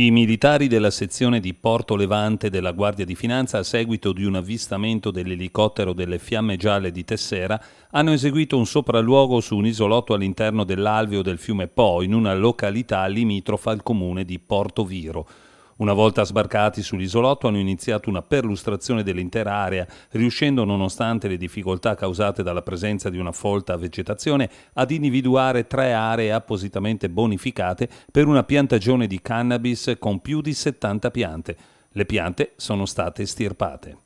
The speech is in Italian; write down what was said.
I militari della sezione di Porto Levante della Guardia di Finanza, a seguito di un avvistamento dell'elicottero delle Fiamme Gialle di Tessera, hanno eseguito un sopralluogo su un isolotto all'interno dell'alveo del fiume Po, in una località limitrofa al comune di Porto Viro. Una volta sbarcati sull'isolotto hanno iniziato una perlustrazione dell'intera area, riuscendo nonostante le difficoltà causate dalla presenza di una folta vegetazione ad individuare tre aree appositamente bonificate per una piantagione di cannabis con più di 70 piante. Le piante sono state estirpate.